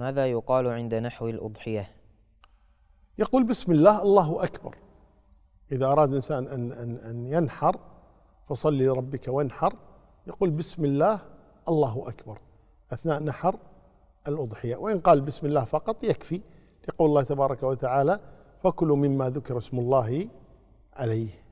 ماذا يقال عند نحو الأضحية؟ يقول بسم الله الله أكبر إذا أراد الإنسان أن, أن, أن ينحر فصل لربك وانحر يقول بسم الله الله أكبر أثناء نحر الأضحية وإن قال بسم الله فقط يكفي لقول الله تبارك وتعالى فكلوا مما ذكر اسم الله عليه